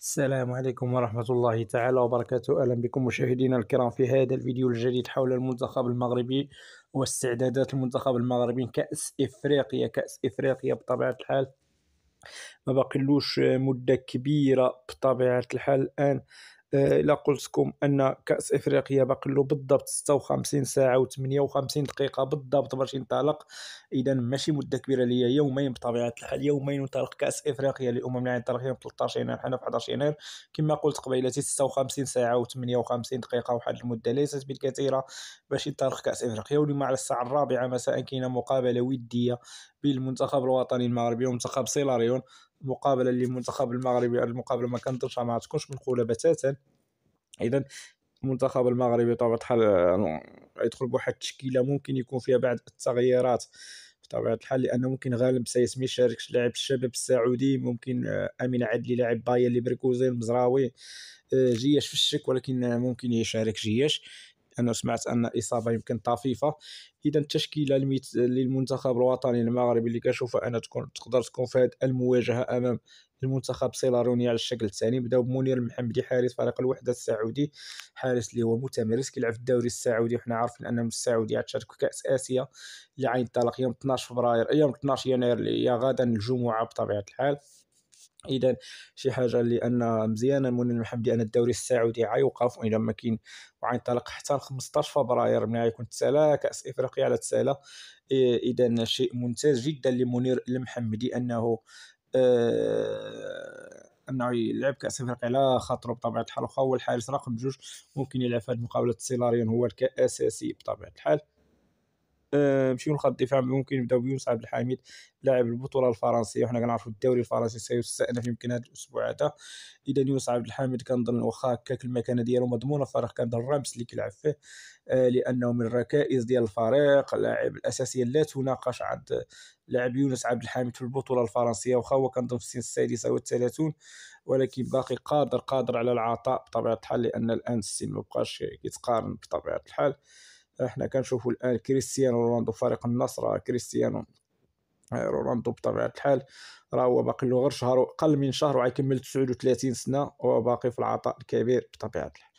السلام عليكم ورحمة الله تعالى وبركاته أهلا بكم مشاهدينا الكرام في هذا الفيديو الجديد حول المنتخب المغربي واستعدادات المنتخب المغربي كأس إفريقيا كأس إفريقيا بطبيعة الحال ما بقلوش مدة كبيرة بطبيعة الحال الآن آه، الى قلتكم ان كاس افريقيا باقي له بالضبط 56 ساعه و58 دقيقه بالضبط باش ينطلق اذا ماشي مده كبيره ليا يومين بطبيعه الحال يومين ينطلق كاس افريقيا للامم ينطلق يوم 13 يناير حنا في 11 يناير كما قلت قبيله 56 ساعه و58 دقيقه وواحد المده ليست بالكثيره باش ينطلق كاس افريقيا واليوم على الساعه الرابعه مساء كاينه مقابله وديه بين المنتخب الوطني المغربي ومنتخب سيلاريون المقابله للمنتخب المغربي يعني المقابله ما كنظنش ما تكونش منقوله بتاتا اذا المنتخب المغربي بطبيعه الحال آه، يدخل بواحد التشكيله ممكن يكون فيها بعض التغييرات بطبيعه الحال لانه ممكن غالب سيسمي ميشاركش لاعب الشباب السعودي ممكن آه، امين عدلي لاعب بايا ليبركوزين مزراوي آه، جياش في الشك ولكن ممكن يشارك جياش انا سمعت ان اصابه يمكن طفيفه اذا التشكيله الميت... للمنتخب الوطني المغربي اللي كنشوفها انا تكون تقدر تكون في هذه المواجهه امام المنتخب سيلاروني على الشكل الثاني بداو بمنير المحمدي حارس فريق الوحده السعودي حارس اللي هو متمرس كيلعب في الدوري السعودي وحنا عارفين ان السعودي غتشارك كاس اسيا اللي عينطلق يوم 12 فبراير يوم 12 يناير هي غدا الجمعه بطبيعه الحال اذا شي حاجه لان مزيانه من محمدي ان الدوري السعودي عيوقف الى ما كاين وعينطلق حتى 15 فبراير من غيكون تسالا كاس افريقيا على تسالا اذا شيء ممتاز جدا لمنير المحمدي انه آه انه يلعب كاس افريقيا على خاطره بطبيعه الحال وخا هو الحارس رقم جوج ممكن يلعب في هذه المقابله السيلاريون هو الاساسي بطبيعه الحال نمشيو آه، لخط الدفاع ممكن نبداو بيونس عبد الحميد لاعب البطوله الفرنسيه وحنا كنعرفوا الدوري الفرنسي سيستأنف يمكن هذا الاسبوع هذا اذا يونس عبد الحميد كنظن واخا هكاك المكانه ديالو مضمونه فريق كنظن رامس اللي كيلعب فيه آه، لانه من الركائز ديال الفريق اللاعب الاساسيه لا تناقش عند لاعب يونس عبد الحميد في البطوله الفرنسيه واخا هو كنظن في السن السادسه والثلاثون ولكن باقي قادر قادر على العطاء بطبيعه الحال لان الان السن مبقاش كيتقارن بطبيعه الحال احنا كنشوفوا الان كريستيانو رونالدو فريق النصر كريستيانو آه، رونالدو بطبيعه الحال راه هو باقي له غير شهر اقل من شهر وعيكمل 39 سنه وباقي في العطاء الكبير بطبيعه الحال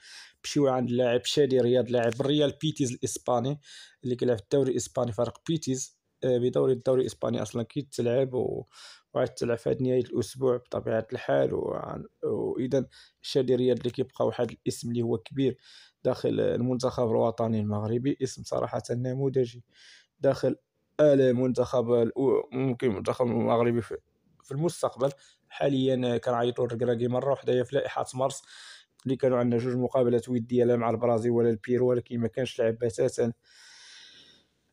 مشيو عند لاعب شادي رياض لاعب ريال بيتيز الاسباني اللي كيلعب في الدوري الاسباني فريق بيتيز آه، بدوري الدوري الاسباني اصلا كيتلعب و تلعب في هاد نهايه الاسبوع بطبيعه الحال و... واذا شادي رياض اللي كيبقى واحد الاسم اللي هو كبير داخل المنتخب الوطني المغربي اسم صراحة نموذجي داخل المنتخب ممكن المنتخب المغربي في المستقبل حاليا كنعيطوا الركراكي مره وحدة في لائحه مارس اللي كانوا عندنا جوج مقابلات وديه لا مع البرازيل ولا البيرو ولكن ما كانش لعب بتاتا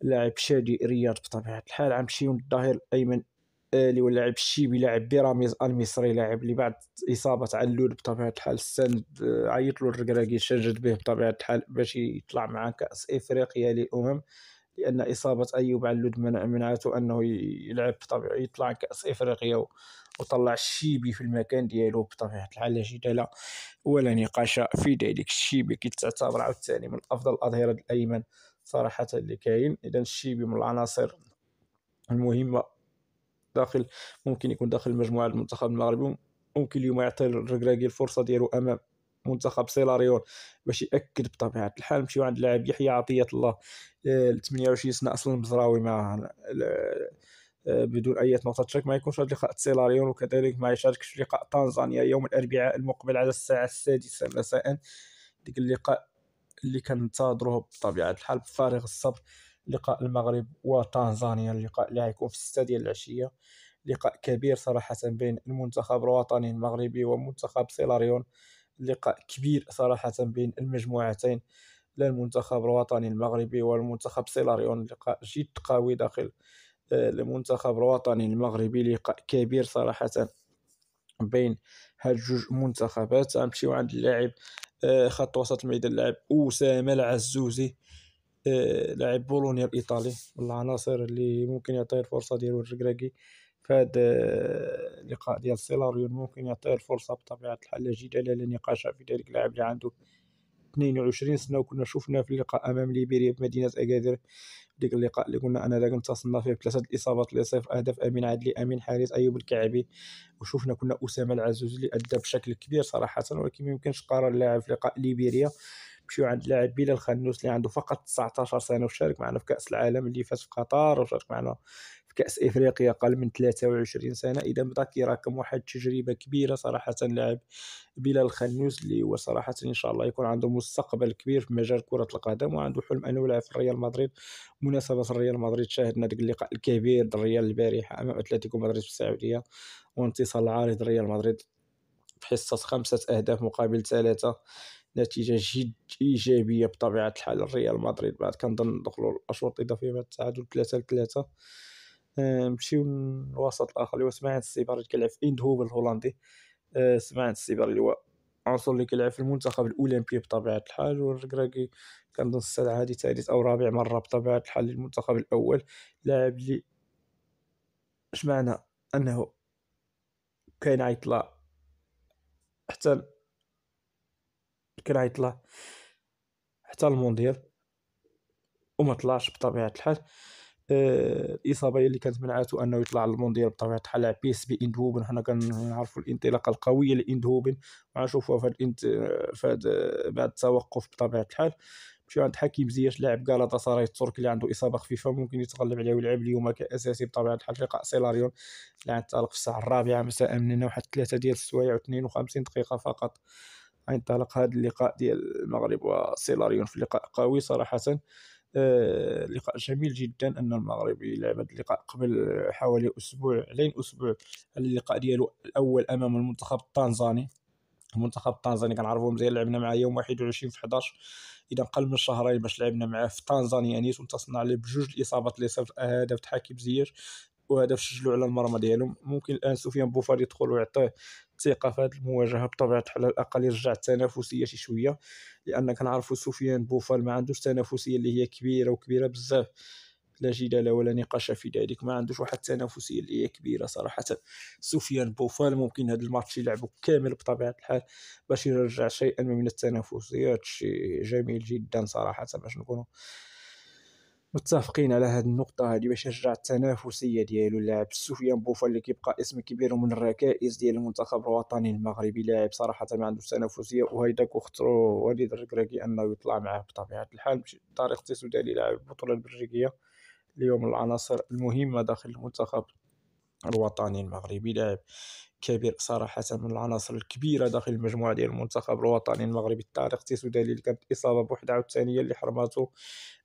لاعب شادي رياض بطبيعه الحال غنمشيو للظهير الايمن اللي هو اللاعب الشيبي لاعب بيراميز المصري لاعب اللي بعد اصابه تعلل بطبيعه الحال السند آه، عيط له الركراكي شجد به بطبيعه الحال باش يطلع مع كاس افريقيا للامم لان اصابه ايوب علود منعته انه يلعب بطبيعه يطلع كاس افريقيا وطلع الشيبي في المكان ديالو بطبيعه الحال لا جدال ولا نقاش في ذلك الشيبي كيتعتبر عاوتاني من افضل الاظهره الايمن صراحه اللي كاين اذا الشيبي من العناصر المهمه داخل ممكن يكون داخل المجموعه المنتخب المغربي ممكن اليوم يعطي الركراكي الفرصه ديالو امام منتخب سيلاريون باش ياكد بطبيعه الحال مشيو عند اللاعب يحيى عطيه الله 28 آه، سنه اصلا مزراوي مع آه، بدون اي نقطه شك ما يكونش هذا اللقاء سيلاريون وكذلك ما يشاركش في لقاء تنزانيا يوم الاربعاء المقبل على الساعه السادسه مساء ديك اللقاء اللي كنتظروه بطبيعه الحال بفارغ الصبر لقاء المغرب وتنزانيا اللقاء اللي غيكون في الستة ديال العشية لقاء كبير صراحة بين المنتخب الوطني المغربي ومنتخب سيلاريون لقاء كبير صراحة بين المجموعتين للمنتخب الوطني المغربي والمنتخب سيلاريون لقاء جد قوي داخل آه، المنتخب الوطني المغربي لقاء كبير صراحة بين هاد جوج منتخبات غنمشيو عند اللاعب آه، خط وسط الميدان اللاعب أسامة العزوزي لاعب بولونيا الايطالي من العناصر اللي ممكن يعطيه الفرصه ديالو الركراكي فهاد اللقاء آه، ديال سيلاريون ممكن يعطيه الفرصه بطبيعه الحال لا جدال لا نقاش في ذلك اللاعب اللي عنده 22 سنه وكنا شفنا في اللقاء امام ليبيريا بمدينه اكادير ديك اللقاء اللي قلنا انا ذاك انتصرنا فيه بثلاثه الاصابات اللي صيف اهداف امين عدلي امين حارس ايوب الكعبي وشوفنا كنا اسامه العزوز اللي ادى بشكل كبير صراحه ولكن ما يمكنش قرار اللاعب في لقاء ليبيريا مشيو عند لاعب بلال خنوس اللي عنده فقط 19 سنه وشارك معنا في كاس العالم اللي فات في قطر وشارك معنا في كاس افريقيا قل من 23 سنه اذا بدا كيراكم واحد تجربه كبيره صراحه لاعب بلال خنوس اللي هو صراحه ان شاء الله يكون عنده مستقبل كبير في مجال كره القدم وعنده حلم انه يلعب في ريال مدريد بمناسبه الريال مدريد شاهدنا ديك اللقاء الكبير الريال البارحه امام اتلتيكو مدريد في السعوديه وانتصار عارض ريال مدريد بحصه خمسه اهداف مقابل ثلاثه نتيجه جد ايجابيه بطبيعه الحال الريال مدريد بعد كنظن دخلوا الاشواط الاضافيه بعد التعادل ثلاثة لثلاثة آه، نمشيو للوسط الاخر اللي هو سمعان اللي كيلعب في ايندهوفن الهولندي آه، سمعان السيباري اللي هو عنصر اللي كيلعب في المنتخب الاولمبي بطبيعه الحال والركراكي ضمن السنه هذه ثالث او رابع مره بطبيعه الحال للمنتخب الاول لاعب لي معنى انه كان عيطلع حتى كان عيطلع حتى المونديال وما طلعش بطبيعه الحال الاصابه آه، اللي كانت منعته انه يطلع للمونديال بطبيعه الحال لعب بيس اندهوبن حنا كنعرفوا الانطلاقه القويه لاندهوبن غنشوفوها في الانت في بعد التوقف بطبيعه الحال مشيو عند حكيم زياش لاعب كالاطا سراي التركي اللي عنده اصابه خفيفه ممكن يتغلب عليه ويلعب اليوم كاساسي بطبيعه الحال لقاء سيلاريون اللي غينطلق في الساعه الرابعه مساء من هنا واحد ثلاثه ديال السوايع و52 دقيقه فقط غينطلق هذا اللقاء ديال المغرب وسيلاريون في لقاء قوي صراحه آه، لقاء جميل جدا ان المغرب لعب اللقاء قبل حوالي اسبوع لين اسبوع على اللقاء ديالو الاول امام المنتخب التنزاني المنتخب التنزاني كنعرفو مزيان لعبنا معاه يوم 21 في 11 اذا قل من شهرين باش لعبنا معاه في تنزانيا نيت يعني وانتصرنا عليه بجوج الاصابات اللي صابت آه، هدف حكيم زياش وهدف سجلوا على المرمى ديالهم ممكن الان سفيان بوفال يدخل ويعطيه الثقه في هذه المواجهه بطبيعه الحال على الاقل يرجع التنافسيه شي شويه لان كنعرفوا سفيان بوفال ما عندوش تنافسيه اللي هي كبيره وكبيره بزاف لا جدال ولا نقاش في ذلك ما عندوش واحد التنافسيه اللي هي كبيره صراحه سفيان بوفال ممكن هذا الماتش يلعبه كامل بطبيعه الحال باش يرجع شيئا من التنافسيه هادشي جميل جدا صراحه باش نكونوا متفقين على هذه النقطة هذه باش يرجع التنافسية ديالو اللاعب سفيان بوفال اللي كيبقى اسم كبير ومن الركائز ديال المنتخب الوطني المغربي لاعب صراحة ما عنده تنافسية وهيداك وخطرو وليد الركراكي انه يطلع معاه بطبيعة الحال بطريقة سوداني لاعب البطولة البلجيكية اليوم العناصر المهمة داخل المنتخب الوطني المغربي لاعب كبير صراحه من العناصر الكبيره داخل المجموعه ديال المنتخب الوطني المغربي الطارق تيسودا اللي كانت اصابه بوحده عاوتانيه اللي حرمته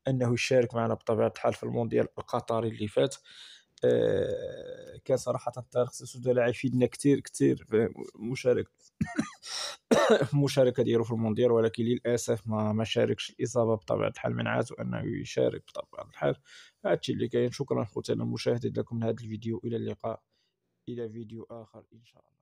انه يشارك معنا بطبيعه الحال في المونديال القطري اللي فات آه، كان صراحه طارق سوسودا لاعب يفيدنا كتير كتير مشارك المشاركه ديالو في المونديال ولكن للاسف ما ما شاركش الاصابه بطبيعه الحال عاتو انه يشارك بطبيعه الحال هادشي اللي كاين شكرا خوتي على المشاهده لكم هذا الفيديو الى اللقاء إلى فيديو آخر إن شاء الله